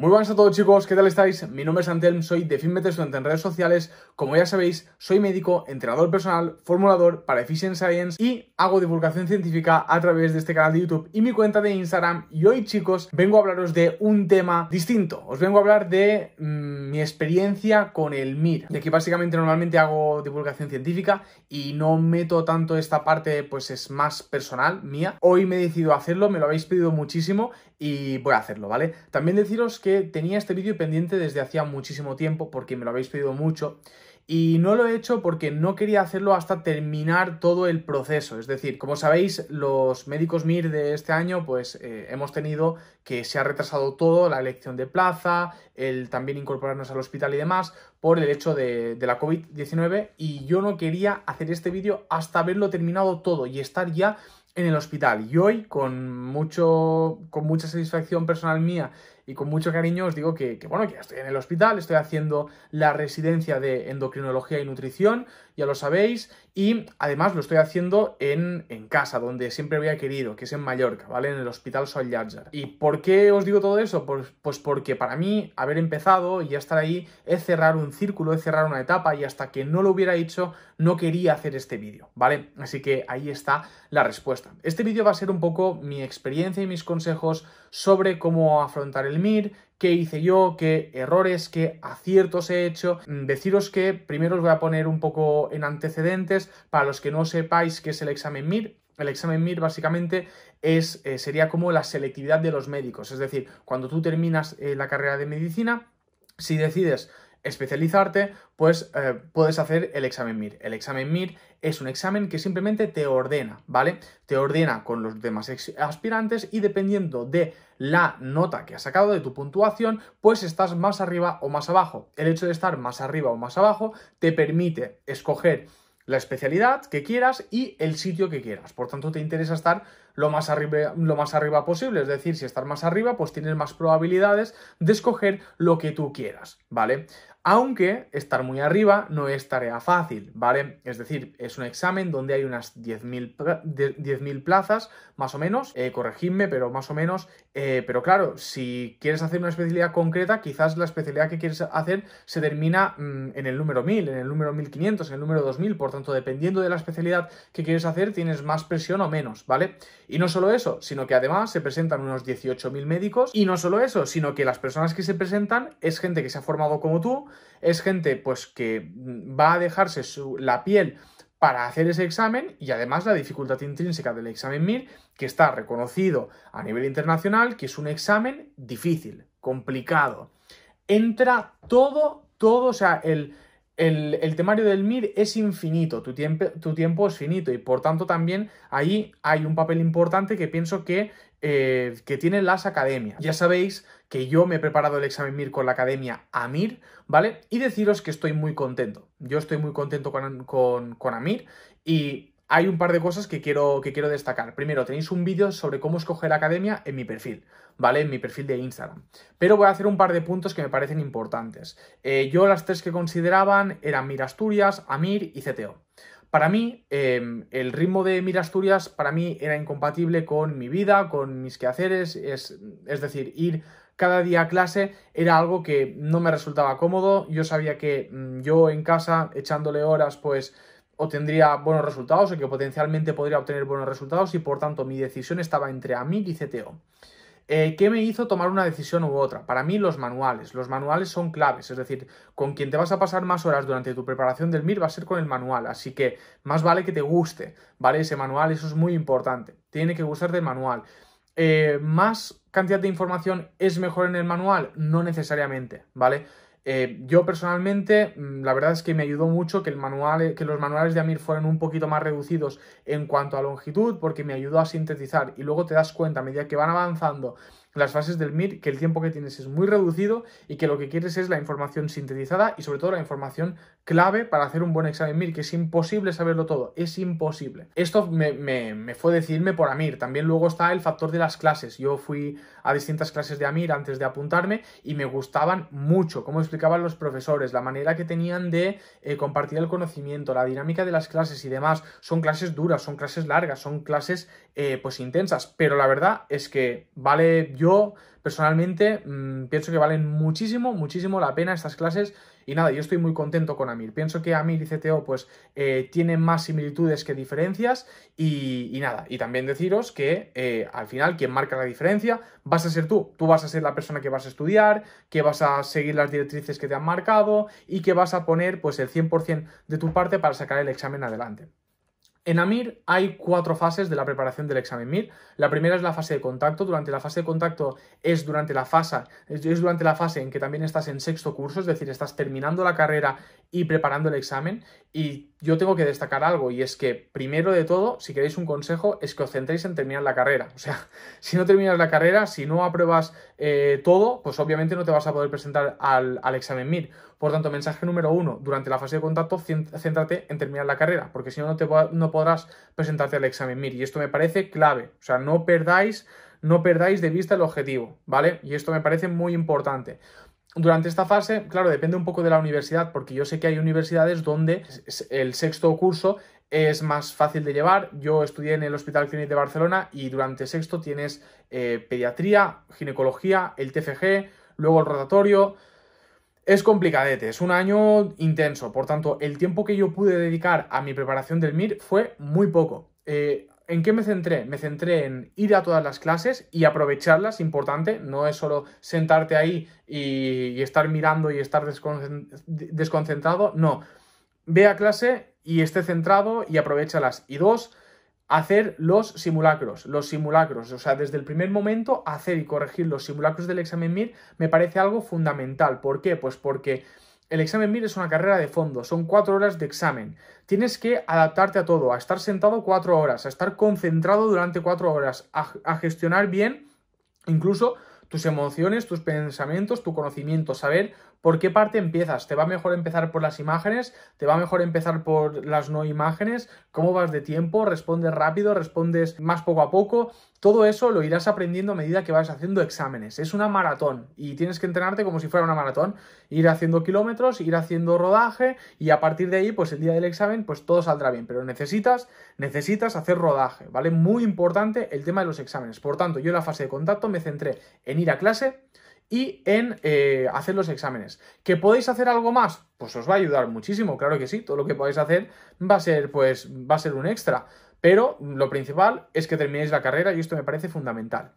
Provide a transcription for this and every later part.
Muy buenas a todos chicos, ¿qué tal estáis? Mi nombre es Antelm, soy de FitMeter, estudiante en redes sociales. Como ya sabéis, soy médico, entrenador personal, formulador para Efficient Science y hago divulgación científica a través de este canal de YouTube y mi cuenta de Instagram. Y hoy chicos, vengo a hablaros de un tema distinto. Os vengo a hablar de mm, mi experiencia con el MIR. de que básicamente normalmente hago divulgación científica y no meto tanto esta parte, pues es más personal mía. Hoy me he decidido hacerlo, me lo habéis pedido muchísimo y voy a hacerlo, ¿vale? También deciros que tenía este vídeo pendiente desde hacía muchísimo tiempo porque me lo habéis pedido mucho y no lo he hecho porque no quería hacerlo hasta terminar todo el proceso. Es decir, como sabéis, los médicos MIR de este año, pues eh, hemos tenido que se ha retrasado todo, la elección de plaza, el también incorporarnos al hospital y demás, por el hecho de, de la COVID-19 y yo no quería hacer este vídeo hasta haberlo terminado todo y estar ya en el hospital. Y hoy, con, mucho, con mucha satisfacción personal mía y con mucho cariño os digo que, bueno, ya estoy en el hospital, estoy haciendo la residencia de endocrinología y nutrición, ya lo sabéis, y además lo estoy haciendo en, casa, donde siempre había querido, que es en Mallorca, ¿vale? En el Hospital Sol Yadjar. ¿Y por qué os digo todo eso? Pues, pues porque para mí haber empezado y ya estar ahí es cerrar un círculo, es cerrar una etapa, y hasta que no lo hubiera hecho, no quería hacer este vídeo, ¿vale? Así que ahí está la respuesta. Este vídeo va a ser un poco mi experiencia y mis consejos sobre cómo afrontar el MIR, qué hice yo, qué errores, qué aciertos he hecho. Mm, deciros que primero os voy a poner un poco en antecedentes para los que no sepáis qué es el examen MIR. El examen MIR básicamente es, eh, sería como la selectividad de los médicos, es decir, cuando tú terminas eh, la carrera de medicina, si decides especializarte, pues eh, puedes hacer el examen MIR. El examen MIR es un examen que simplemente te ordena, ¿vale? Te ordena con los demás aspirantes y dependiendo de la nota que has sacado, de tu puntuación, pues estás más arriba o más abajo. El hecho de estar más arriba o más abajo te permite escoger la especialidad que quieras y el sitio que quieras. Por tanto, te interesa estar lo más, arriba, lo más arriba posible. Es decir, si estar más arriba, pues tienes más probabilidades de escoger lo que tú quieras, ¿vale? Aunque estar muy arriba no es tarea fácil, ¿vale? Es decir, es un examen donde hay unas 10.000 plazas, más o menos, eh, corregidme, pero más o menos, eh, pero claro, si quieres hacer una especialidad concreta, quizás la especialidad que quieres hacer se termina mm, en el número 1000, en el número 1500, en el número 2000, por tanto, dependiendo de la especialidad que quieres hacer, tienes más presión o menos, ¿vale? Y no solo eso, sino que además se presentan unos 18.000 médicos, y no solo eso, sino que las personas que se presentan es gente que se ha formado como tú, es gente pues que va a dejarse la piel para hacer ese examen y además la dificultad intrínseca del examen MIR, que está reconocido a nivel internacional, que es un examen difícil, complicado. Entra todo, todo, o sea, el, el, temario del MIR es infinito, tu, tiempo, tu tiempo es finito y por tanto también ahí hay un papel importante que pienso que, eh, que tienen las academias. Ya sabéis que yo me he preparado el examen MIR con la academia AMIR, ¿vale? Y deciros que estoy muy contento. Yo estoy muy contento con, AMIR y hay un par de cosas que quiero, que quiero destacar. Primero, tenéis un vídeo sobre cómo escoger academia en mi perfil, ¿vale? En mi perfil de Instagram. Pero voy a hacer un par de puntos que me parecen importantes. Eh, yo las tres que consideraban eran Asturias, Amir y CTO. Para mí, em, el ritmo de Mirasturias para mí era incompatible con mi vida, con mis quehaceres, es, decir, ir cada día a clase era algo que no me resultaba cómodo. Yo sabía que mm, yo en casa, echándole horas, pues obtendría buenos resultados o que potencialmente podría obtener buenos resultados y por tanto mi decisión estaba entre Amir y CTO. Eh, ¿Qué me hizo tomar una decisión u otra? Para mí los manuales. Los manuales son claves, es decir, con quien te vas a pasar más horas durante tu preparación del MIR va a ser con el manual, así que más vale que te guste, ¿vale? Ese manual, eso es muy importante, tiene que gustarte el manual. Eh, ¿Más cantidad de información es mejor en el manual? No necesariamente, ¿vale? Eh, yo personalmente, mm, la verdad es que me ayudó mucho que, eh, que los manuales de Amir fueran un poquito más reducidos en cuanto a longitud, porque me ayudó a sintetizar y luego te das cuenta a medida que van avanzando las fases del MIR, que el tiempo que tienes es muy reducido y que lo que quieres es la información sintetizada y sobre todo la información clave para hacer un buen examen MIR, que es imposible saberlo todo, es imposible. Esto me, fue decidirme por AMIR, también luego está el factor de las clases, yo fui a distintas clases de AMIR antes de apuntarme y me gustaban mucho cómo explicaban los profesores, la manera que tenían de eh, compartir el conocimiento, la dinámica de las clases y demás, son clases duras, son clases largas, son clases eh, pues intensas, pero la verdad es que vale yo personalmente mm, pienso que valen muchísimo, muchísimo la pena estas clases y nada, yo estoy muy contento con Amir. Pienso que Amir y CTO pues eh, tienen más similitudes que diferencias y, nada, y también deciros que eh, al final quien marca la diferencia vas a ser tú, tú vas a ser la persona que vas a estudiar, que vas a seguir las directrices que te han marcado y que vas a poner pues el 100% de tu parte para sacar el examen adelante. En AMIR hay cuatro fases de la preparación del examen MIR. La primera es la fase de contacto. Durante la fase de contacto es durante la fase, es durante la fase en que también estás en sexto curso, es decir, estás terminando la carrera y preparando el examen. Y yo tengo que destacar algo, y es que primero de todo, si queréis un consejo, es que os centréis en terminar la carrera. O sea, si no terminas la carrera, si no apruebas eh, todo, pues obviamente no te vas a poder presentar al examen MIR. Por tanto, mensaje número uno, durante la fase de contacto, céntrate en terminar la carrera, porque si no, no, podrás presentarte al examen MIR. Y esto me parece clave, o sea, no perdáis, no perdáis de vista el objetivo, ¿vale? Y esto me parece muy importante. Durante esta fase, claro, depende un poco de la universidad, porque yo sé que hay universidades donde el sexto curso es más fácil de llevar. Yo estudié en el Hospital Clínic de Barcelona y durante sexto tienes eh, pediatría, ginecología, el TFG, luego el rotatorio, es complicadete, es un año intenso, por tanto, el tiempo que yo pude dedicar a mi preparación del MIR fue muy poco. Eh, ¿En qué me centré? Me centré en ir a todas las clases y aprovecharlas, importante, no es solo sentarte ahí y, y estar mirando y estar desconcentrado, no. Ve a clase y esté centrado y aprovechalas. Y dos, hacer los simulacros, los simulacros, o sea, desde el primer momento hacer y corregir los simulacros del examen MIR me parece algo fundamental. ¿Por qué? Pues porque el examen MIR es una carrera de fondo, son cuatro horas de examen. Tienes que adaptarte a todo, a estar sentado cuatro horas, a estar concentrado durante cuatro horas, a, gestionar bien incluso tus emociones, tus pensamientos, tu conocimiento, saber ¿Por qué parte empiezas? ¿Te va mejor empezar por las imágenes? ¿Te va mejor empezar por las no imágenes? ¿Cómo vas de tiempo? ¿Respondes rápido? ¿Respondes más poco a poco? Todo eso lo irás aprendiendo a medida que vas haciendo exámenes. Es una maratón y tienes que entrenarte como si fuera una maratón. Ir haciendo kilómetros, ir haciendo rodaje y a partir de ahí, pues el día del examen, pues todo saldrá bien. Pero necesitas, necesitas hacer rodaje, ¿vale? Muy importante el tema de los exámenes. Por tanto, yo en la fase de contacto me centré en ir a clase, y en eh, hacer los exámenes. ¿Que podéis hacer algo más? Pues os va a ayudar muchísimo, claro que sí, todo lo que podáis hacer va a ser, pues, va a ser un extra. Pero lo principal es que terminéis la carrera y esto me parece fundamental.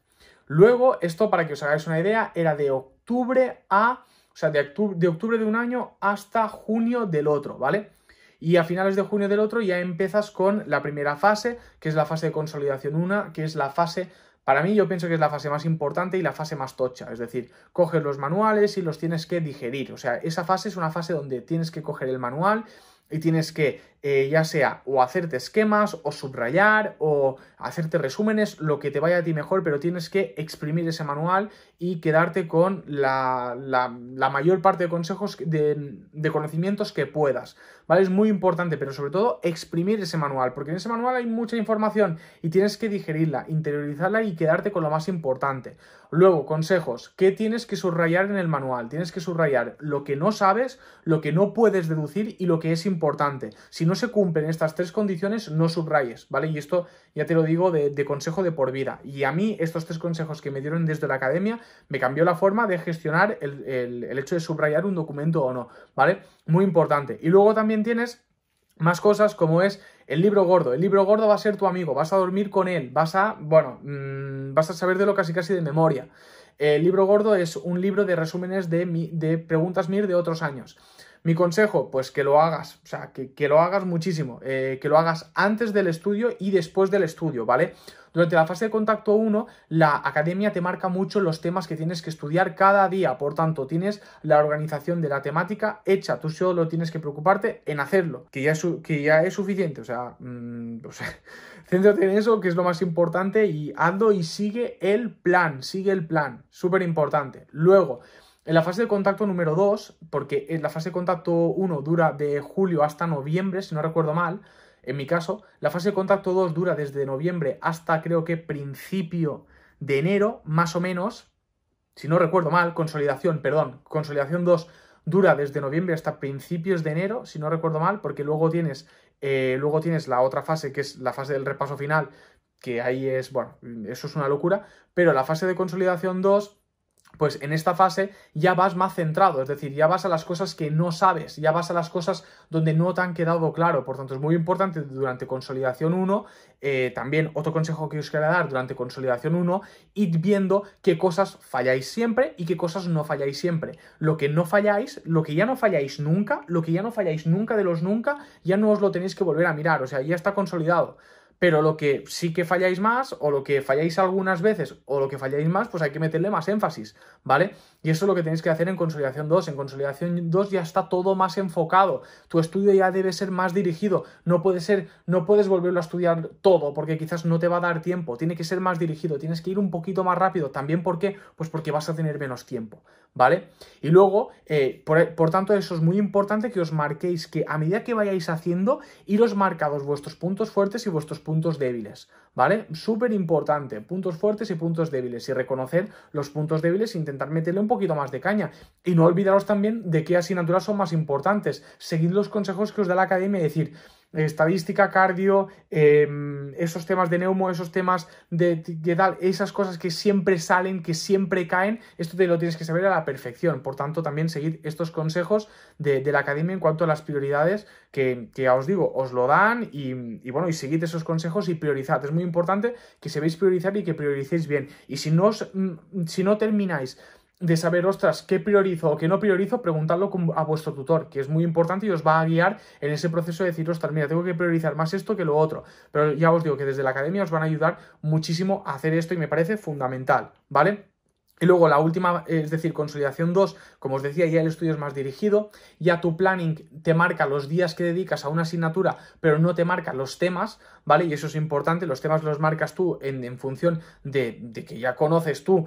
Luego, esto para que os hagáis una idea, era de octubre a, o sea, de de, octubre de un año hasta junio del otro, ¿vale? y a finales de junio del otro ya empiezas con la primera fase, que es la fase de consolidación 1, que es la fase para mí yo pienso que es la fase más importante y la fase más tocha, es decir, coges los manuales y los tienes que digerir, o sea, esa fase es una fase donde tienes que coger el manual y tienes que eh, ya sea o hacerte esquemas o subrayar o hacerte resúmenes, lo que te vaya a ti mejor, pero tienes que exprimir ese manual y quedarte con la, mayor parte de consejos, de conocimientos que puedas. ¿vale? Es muy importante, pero sobre todo exprimir ese manual, porque en ese manual hay mucha información y tienes que digerirla, interiorizarla y quedarte con lo más importante. Luego, consejos, ¿qué tienes que subrayar en el manual? Tienes que subrayar lo que no sabes, lo que no puedes deducir y lo que es importante. Si no se cumplen estas tres condiciones, no subrayes, ¿vale? Y esto ya te lo digo de, consejo de por vida. Y a mí estos tres consejos que me dieron desde la academia me cambió la forma de gestionar el hecho de subrayar un documento o no, ¿vale? Muy importante. Y luego también tienes más cosas como es el libro gordo. El libro gordo va a ser tu amigo, vas a dormir con él, vas a, bueno, mm, vas a saber de lo casi casi de memoria. El libro gordo es un libro de resúmenes de, de preguntas MIR de otros años. Mi consejo, pues que lo hagas, o sea, que, lo hagas muchísimo, eh, que lo hagas antes del estudio y después del estudio, ¿vale? Durante la fase de contacto 1, la academia te marca mucho los temas que tienes que estudiar cada día, por tanto, tienes la organización de la temática hecha, tú solo tienes que preocuparte en hacerlo, que ya es, que ya es suficiente, mm, o sea, céntrate en eso, que es lo más importante, y hazlo y sigue el plan, sigue el plan, súper importante. Luego, en la fase de contacto número 2, porque en la fase de contacto 1 dura de julio hasta noviembre, si no recuerdo mal, en mi caso, la fase de contacto 2 dura desde noviembre hasta creo que principio de enero, más o menos. Si no recuerdo mal, consolidación, perdón, consolidación 2 dura desde noviembre hasta principios de enero, si no recuerdo mal, porque luego tienes, eh, luego tienes la otra fase, que es la fase del repaso final, que ahí es, bueno, eso es una locura, pero la fase de consolidación 2 pues en esta fase ya vas más centrado, es decir, ya vas a las cosas que no sabes, ya vas a las cosas donde no te han quedado claro. Por tanto, es muy importante durante consolidación 1, eh, también otro consejo que os quería dar durante consolidación 1, id viendo qué cosas falláis siempre y qué cosas no falláis siempre. Lo que no falláis, lo que ya no falláis nunca, lo que ya no falláis nunca de los nunca, ya no os lo tenéis que volver a mirar, o sea, ya está consolidado. Pero lo que sí que falláis más, o lo que falláis algunas veces, o lo que falláis más, pues hay que meterle más énfasis, ¿vale? Y eso es lo que tenéis que hacer en Consolidación 2. En Consolidación 2 ya está todo más enfocado. Tu estudio ya debe ser más dirigido. No puede ser, no puedes volverlo a estudiar todo, porque quizás no te va a dar tiempo. Tiene que ser más dirigido, tienes que ir un poquito más rápido. También qué? pues porque vas a tener menos tiempo. ¿vale? Y luego, eh, por, por, tanto, eso es muy importante que os marquéis que a medida que vayáis haciendo, iros marcados vuestros puntos fuertes y vuestros puntos débiles, ¿vale? Súper importante, puntos fuertes y puntos débiles. Y reconocer los puntos débiles e intentar meterle un poquito más de caña. Y no olvidaros también de qué asignaturas son más importantes. Seguid los consejos que os da la academia y decir, eh, estadística, cardio, em, esos temas de neumo, esos temas de, de tal, esas cosas que siempre salen, que siempre caen, esto te lo tienes que saber a la perfección. Por tanto, también seguid estos consejos de, la academia en cuanto a las prioridades que, ya os digo, os lo dan y, bueno, y seguid esos consejos y priorizad. Es muy importante que se veis priorizar y que prioricéis bien. Y si no, mm, si no termináis de saber, ostras, qué priorizo o qué no priorizo, preguntarlo a vuestro tutor, que es muy importante y os va a guiar en ese proceso de decir, ostras, mira, tengo que priorizar más esto que lo otro. Pero ya os digo que desde la academia os van a ayudar muchísimo a hacer esto y me parece fundamental, ¿vale? Y luego la última, es decir, consolidación 2, como os decía, ya el estudio es más dirigido, ya tu planning te marca los días que dedicas a una asignatura, pero no te marca los temas, ¿vale? Y eso es importante, los temas los marcas tú en, función de, que ya conoces tú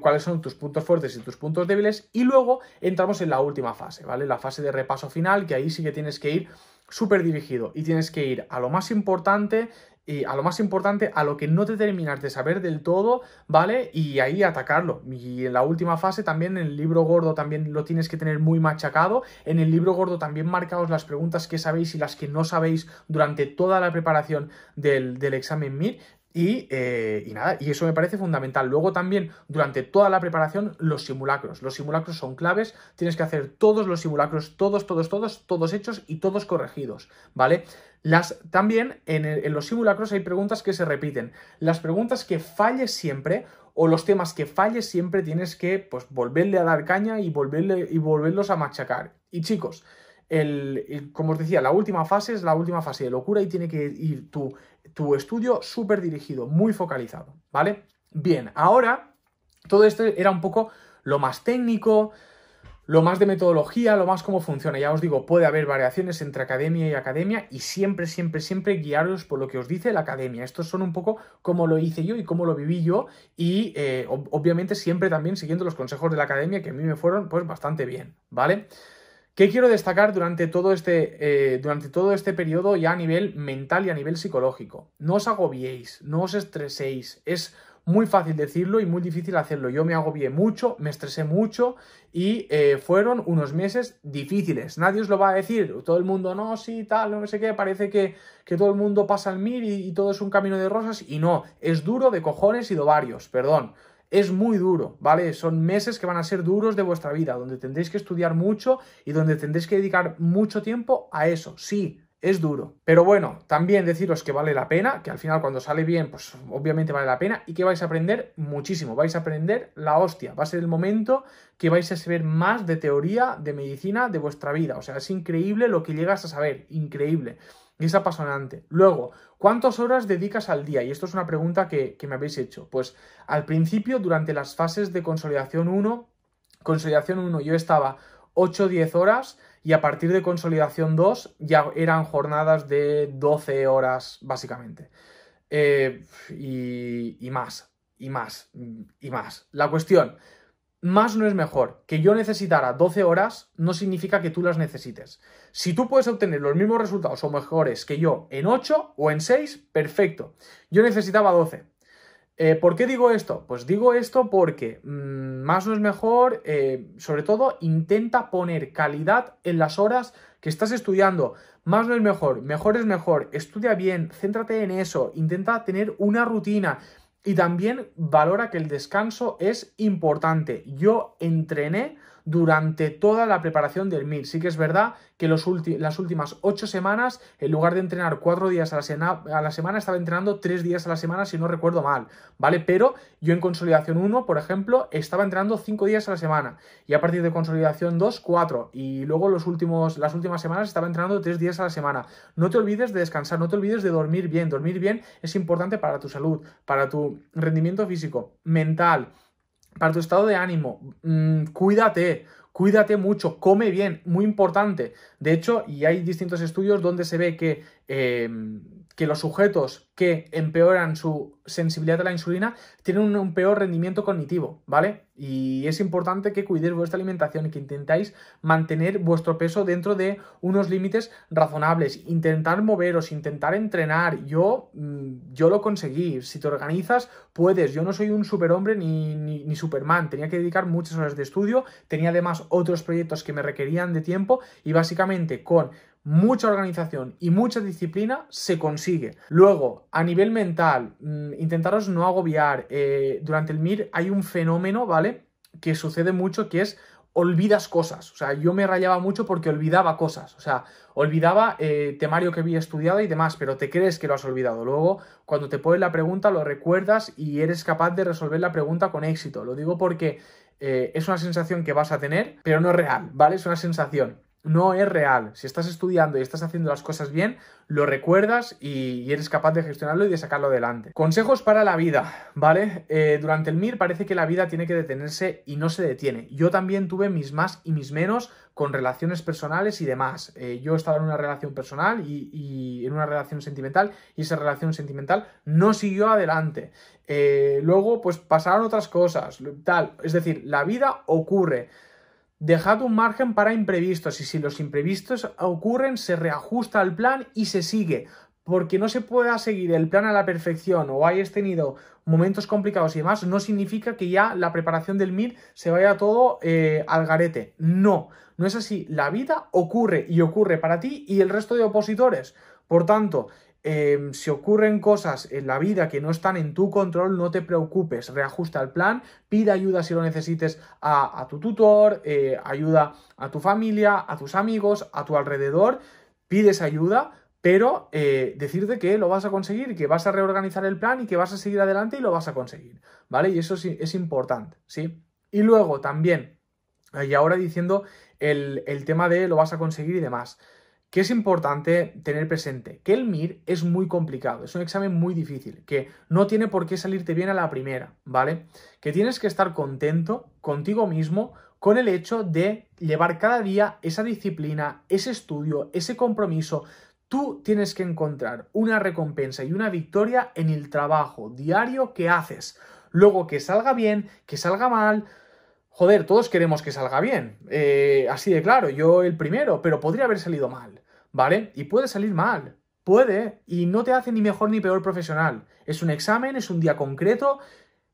cuáles son tus puntos fuertes y tus puntos débiles, y luego entramos en la última fase, ¿vale? La fase de repaso final, que ahí sí que tienes que ir súper dirigido y tienes que ir a lo más importante, y a lo más importante, a lo que no te terminas de saber del todo, ¿vale? Y ahí atacarlo. Y en la última fase también, en el libro gordo también lo tienes que tener muy machacado. En el libro gordo también marcaos las preguntas que sabéis y las que no sabéis durante toda la preparación del, del examen MIR. Eh, y, nada, y eso me parece fundamental. Luego también, durante toda la preparación, los simulacros. Los simulacros son claves, tienes que hacer todos los simulacros, todos, todos, todos, todos hechos y todos corregidos, ¿vale? Las, también en, los simulacros hay preguntas que se repiten. Las preguntas que falles siempre o los temas que falles siempre tienes que pues, volverle a dar caña y, volverle, y volverlos a machacar. Y chicos, como os decía, la última fase es la última fase de locura y tiene que ir tú tu estudio súper dirigido, muy focalizado, ¿vale? Bien, ahora todo esto era un poco lo más técnico, lo más de metodología, lo más cómo funciona. Ya os digo, puede haber variaciones entre academia y academia y siempre, siempre, siempre guiaros por lo que os dice la academia. Estos son un poco cómo lo hice yo y cómo lo viví yo y eh, obviamente siempre también siguiendo los consejos de la academia que a mí me fueron pues bastante bien, ¿vale? vale ¿Qué quiero destacar durante todo, este, eh, durante todo este periodo ya a nivel mental y a nivel psicológico? No os agobiéis, no os estreséis. Es muy fácil decirlo y muy difícil hacerlo. Yo me agobié mucho, me estresé mucho y eh, fueron unos meses difíciles. Nadie os lo va a decir. Todo el mundo, no, sí, tal, no sé qué. Parece que, todo el mundo pasa al mir y, todo es un camino de rosas. Y no, es duro de cojones y de ovarios, perdón es muy duro, ¿vale? Son meses que van a ser duros de vuestra vida, donde tendréis que estudiar mucho y donde tendréis que dedicar mucho tiempo a eso. Sí, es duro. Pero bueno, también deciros que vale la pena, que al final cuando sale bien, pues obviamente vale la pena y que vais a aprender muchísimo, vais a aprender la hostia, va a ser el momento que vais a saber más de teoría, de medicina, de vuestra vida. O sea, es increíble lo que llegas a saber, increíble. Y es apasionante. Luego, ¿cuántas horas dedicas al día? Y esto es una pregunta que, me habéis hecho. Pues al principio, durante las fases de consolidación 1, consolidación 1 yo estaba 8-10 horas y a partir de consolidación 2 ya eran jornadas de 12 horas básicamente. Eh, y, y más, y más, y más. La cuestión, más no es mejor. Que yo necesitara 12 horas no significa que tú las necesites. Si tú puedes obtener los mismos resultados o mejores que yo en 8 o en 6, perfecto. Yo necesitaba 12. Eh, ¿Por qué digo esto? Pues digo esto porque mm, más no es mejor, eh, sobre todo intenta poner calidad en las horas que estás estudiando. Más no es mejor, mejor es mejor, estudia bien, céntrate en eso, intenta tener una rutina, y también valora que el descanso es importante. Yo entrené durante toda la preparación del mil Sí que es verdad que los las últimas ocho semanas, en lugar de entrenar cuatro días a la, semana, estaba entrenando tres días a la semana, si no recuerdo mal, ¿vale? Pero yo en Consolidación 1, por ejemplo, estaba entrenando cinco días a la semana. Y a partir de Consolidación 2, cuatro. Y luego los últimos, las últimas semanas estaba entrenando tres días a la semana. No te olvides de descansar, no te olvides de dormir bien. Dormir bien es importante para tu salud, para tu rendimiento físico, mental, para tu estado de ánimo, mm, cuídate, cuídate mucho, come bien, muy importante. De hecho, y hay distintos estudios donde se ve que em, que los sujetos que empeoran su sensibilidad a la insulina tienen un, peor rendimiento cognitivo, ¿vale? Y es importante que cuidéis vuestra alimentación y que intentáis mantener vuestro peso dentro de unos límites razonables, intentar moveros, intentar entrenar. Yo, mm, yo lo conseguí, si te organizas, puedes. Yo no soy un superhombre ni superman, tenía que dedicar muchas horas de estudio, tenía además otros proyectos que me requerían de tiempo y básicamente con mucha organización y mucha disciplina se consigue. Luego, a nivel mental, mm, intentaros no agobiar. Eh, durante el MIR hay un fenómeno, ¿vale? Que sucede mucho, que es olvidas cosas. O sea, yo me rayaba mucho porque olvidaba cosas. O sea, olvidaba eh, temario que había estudiado y demás, pero te crees que lo has olvidado. Luego, cuando te pones la pregunta, lo recuerdas y eres capaz de resolver la pregunta con éxito. Lo digo porque eh, es una sensación que vas a tener, pero no es real, ¿vale? Es una sensación no es real. Si estás estudiando y estás haciendo las cosas bien, lo recuerdas y, eres capaz de gestionarlo y de sacarlo adelante. Consejos para la vida, ¿vale? Eh, durante el MIR parece que la vida tiene que detenerse y no se detiene. Yo también tuve mis más y mis menos con relaciones personales y demás. Eh, yo estaba en una relación personal y, en una relación sentimental y esa relación sentimental no siguió adelante. Eh, luego, pues pasaron otras cosas, tal. Es decir, la vida ocurre. Dejad un margen para imprevistos y si los imprevistos ocurren se reajusta el plan y se sigue, porque no se pueda seguir el plan a la perfección o hayas tenido momentos complicados y demás, no significa que ya la preparación del MIR se vaya todo eh, al garete. No, no es así. La vida ocurre y ocurre para ti y el resto de opositores. Por tanto, Em, si ocurren cosas en la vida que no están en tu control, no te preocupes, reajusta el plan, pide ayuda si lo necesites a, tu tutor, eh, ayuda a tu familia, a tus amigos, a tu alrededor, pides ayuda, pero eh, decirte que lo vas a conseguir, que vas a reorganizar el plan y que vas a seguir adelante y lo vas a conseguir, ¿vale? Y eso es, es importante, ¿sí? Y luego también, eh, y ahora diciendo el tema de lo vas a conseguir y demás que es importante tener presente que el MIR es muy complicado, es un examen muy difícil, que no tiene por qué salirte bien a la primera, ¿vale? Que tienes que estar contento contigo mismo con el hecho de llevar cada día esa disciplina, ese estudio, ese compromiso. Tú tienes que encontrar una recompensa y una victoria en el trabajo diario que haces. Luego que salga bien, que salga mal, joder, todos queremos que salga bien. Eh, así de claro, yo el primero, pero podría haber salido mal, ¿vale? Y puede salir mal, puede, y no te hace ni mejor ni peor profesional. Es un examen, es un día concreto,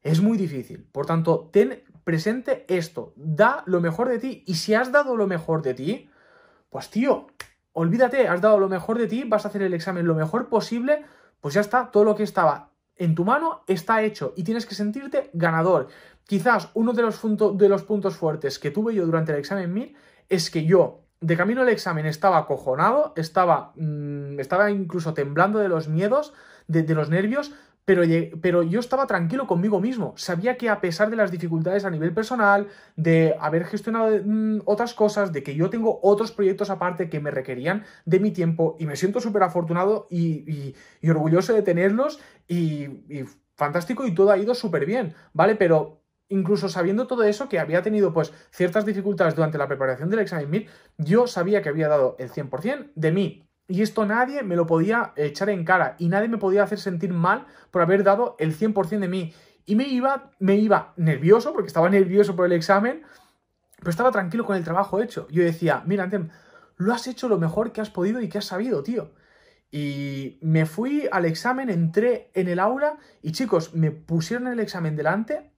es muy difícil. Por tanto, ten presente esto, da lo mejor de ti, y si has dado lo mejor de ti, pues tío, olvídate, has dado lo mejor de ti, vas a hacer el examen lo mejor posible, pues ya está, todo lo que estaba en tu mano está hecho y tienes que sentirte ganador. Quizás uno de los, de los puntos fuertes que tuve yo durante el examen MIR es que yo de camino al examen estaba acojonado, estaba, mm, estaba incluso temblando de los miedos, de, los nervios, pero, pero, yo estaba tranquilo conmigo mismo. Sabía que a pesar de las dificultades a nivel personal, de haber gestionado mm, otras cosas, de que yo tengo otros proyectos aparte que me requerían de mi tiempo y me siento súper afortunado y, orgulloso de tenerlos y, fantástico y todo ha ido súper bien, ¿vale? Pero incluso sabiendo todo eso, que había tenido pues ciertas dificultades durante la preparación del examen MIR, yo sabía que había dado el 100% de mí y esto nadie me lo podía echar en cara y nadie me podía hacer sentir mal por haber dado el 100% de mí. Y me iba, me iba nervioso, porque estaba nervioso por el examen, pero estaba tranquilo con el trabajo hecho. Yo decía, mira, Antem, lo has hecho lo mejor que has podido y que has sabido, tío. Y me fui al examen, entré en el aula y chicos, me pusieron el examen delante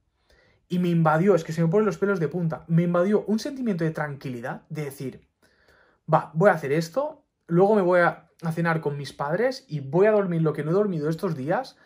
y me invadió, es que se me ponen los pelos de punta, me invadió un sentimiento de tranquilidad, de decir, va, voy a hacer esto, luego me voy a, cenar con mis padres y voy a dormir lo que no he dormido estos días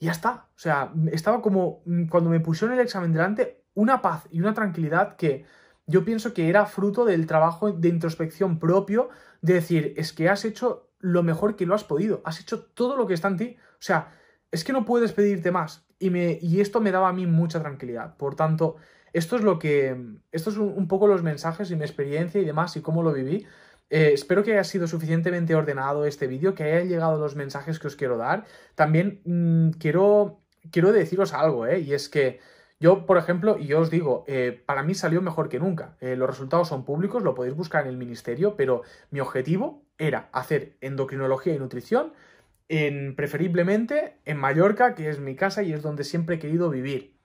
y ya está. O sea, estaba como cuando me pusieron el examen delante, una paz y una tranquilidad que yo pienso que era fruto del trabajo de introspección propio, de decir, es que has hecho lo mejor que lo has podido, has hecho todo lo que está en ti. O sea, es que no puedes pedirte más. Y, me, y esto me daba a mí mucha tranquilidad. Por tanto, esto es lo que. Esto es un, un poco los mensajes y mi experiencia y demás y cómo lo viví. Eh, espero que haya sido suficientemente ordenado este vídeo, que hayan llegado los mensajes que os quiero dar. También mm, quiero, quiero deciros algo, eh, y es que yo, por ejemplo, y yo os digo, eh, para mí salió mejor que nunca. los resultados son públicos, lo podéis buscar en el ministerio, pero mi objetivo era hacer endocrinología y nutrición, en, preferiblemente en Mallorca, que es mi casa y es donde siempre he querido vivir.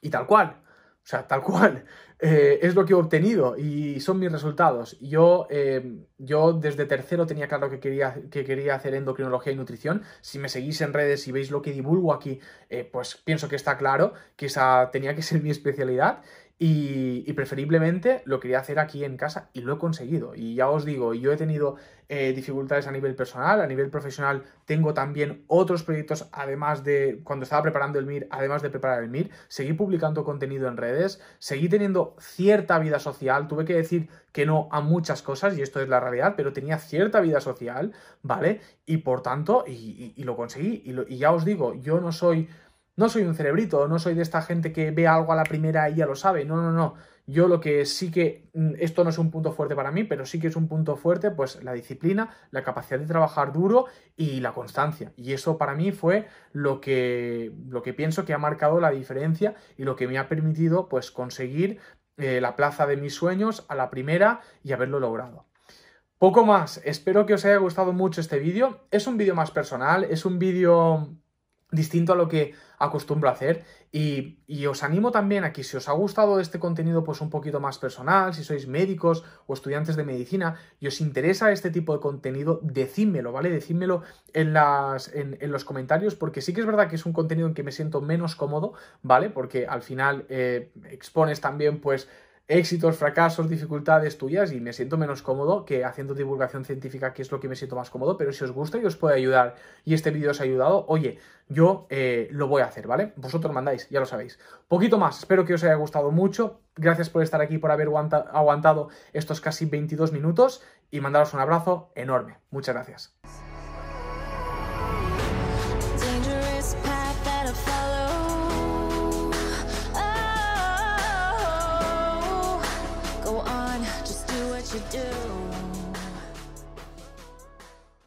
Y tal cual, o sea, tal cual. Eh, es lo que he obtenido y son mis resultados. Yo, eh, yo desde tercero tenía claro que quería, que quería hacer endocrinología y nutrición. Si me seguís en redes y veis lo que divulgo aquí, eh, pues pienso que está claro que esa tenía que ser mi especialidad. Y, preferiblemente lo quería hacer aquí en casa y lo he conseguido. Y ya os digo, yo he tenido eh, dificultades a nivel personal, a nivel profesional tengo también otros proyectos, además de cuando estaba preparando el MIR, además de preparar el MIR, seguí publicando contenido en redes, seguí teniendo cierta vida social, tuve que decir que no a muchas cosas, y esto es la realidad, pero tenía cierta vida social, ¿vale? Y por tanto, y, lo conseguí, y ya os digo, yo no soy... No soy un cerebrito, no soy de esta gente que ve algo a la primera y ya lo sabe. No, no, no. Yo lo que sí que, mm, esto no es un punto fuerte para mí, pero sí que es un punto fuerte, pues la disciplina, la capacidad de trabajar duro y la constancia. Y eso para mí fue lo que, lo que pienso que ha marcado la diferencia y lo que me ha permitido pues conseguir eh, la plaza de mis sueños a la primera y haberlo logrado. Poco más, espero que os haya gustado mucho este vídeo. Es un vídeo más personal, es un vídeo distinto a lo que acostumbro a hacer y, os animo también aquí si os ha gustado este contenido pues un poquito más personal si sois médicos o estudiantes de medicina y os interesa este tipo de contenido decídmelo vale decídmelo en, las, en, los comentarios porque sí que es verdad que es un contenido en que me siento menos cómodo vale porque al final eh, expones también pues éxitos, fracasos, dificultades tuyas y me siento menos cómodo que haciendo divulgación científica, que es lo que me siento más cómodo, pero si os gusta y os puede ayudar y este vídeo os ha ayudado, oye, yo eh, lo voy a hacer, ¿vale? Vosotros mandáis, ya lo sabéis. Poquito más, espero que os haya gustado mucho, gracias por estar aquí, por haber aguantado estos casi 22 minutos y mandaros un abrazo enorme. Muchas gracias.